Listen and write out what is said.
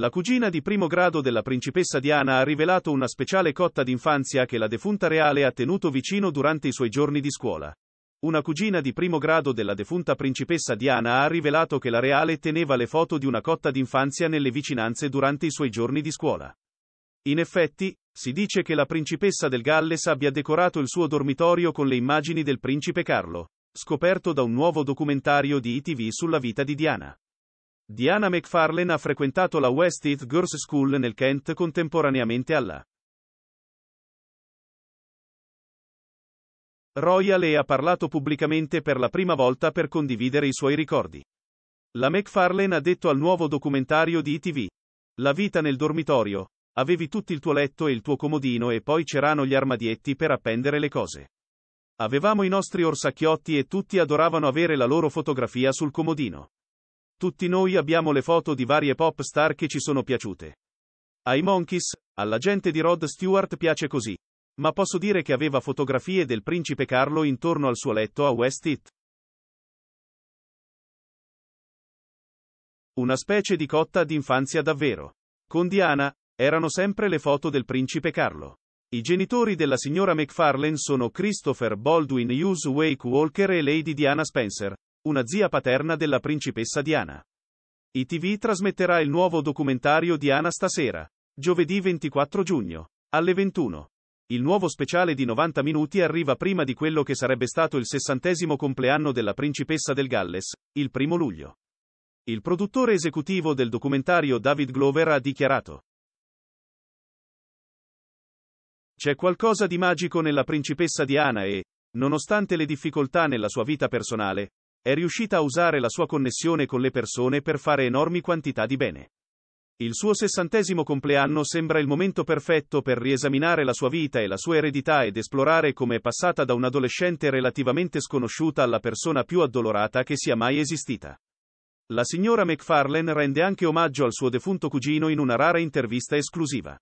La cugina di primo grado della principessa Diana ha rivelato una speciale cotta d'infanzia che la defunta reale ha tenuto vicino durante i suoi giorni di scuola. Una cugina di primo grado della defunta principessa Diana ha rivelato che la reale teneva le foto di una cotta d'infanzia nelle vicinanze durante i suoi giorni di scuola. In effetti, si dice che la principessa del Galles abbia decorato il suo dormitorio con le immagini del principe Carlo, scoperto da un nuovo documentario di ITV sulla vita di Diana. Diana McFarlane ha frequentato la West Heath Girls School nel Kent contemporaneamente alla Royal e ha parlato pubblicamente per la prima volta per condividere i suoi ricordi. La McFarlane ha detto al nuovo documentario di ITV. La vita nel dormitorio. Avevi tutto il tuo letto e il tuo comodino e poi c'erano gli armadietti per appendere le cose. Avevamo i nostri orsacchiotti e tutti adoravano avere la loro fotografia sul comodino. Tutti noi abbiamo le foto di varie pop star che ci sono piaciute. Ai Monkeys, alla gente di Rod Stewart piace così. Ma posso dire che aveva fotografie del principe Carlo intorno al suo letto a West It. Una specie di cotta d'infanzia davvero. Con Diana, erano sempre le foto del principe Carlo. I genitori della signora McFarlane sono Christopher Baldwin Hughes Wake Walker e Lady Diana Spencer una zia paterna della principessa Diana. ITV trasmetterà il nuovo documentario Diana stasera, giovedì 24 giugno, alle 21. Il nuovo speciale di 90 minuti arriva prima di quello che sarebbe stato il sessantesimo compleanno della principessa del Galles, il primo luglio. Il produttore esecutivo del documentario David Glover ha dichiarato. C'è qualcosa di magico nella principessa Diana e, nonostante le difficoltà nella sua vita personale, è riuscita a usare la sua connessione con le persone per fare enormi quantità di bene. Il suo sessantesimo compleanno sembra il momento perfetto per riesaminare la sua vita e la sua eredità ed esplorare come è passata da un'adolescente relativamente sconosciuta alla persona più addolorata che sia mai esistita. La signora McFarlane rende anche omaggio al suo defunto cugino in una rara intervista esclusiva.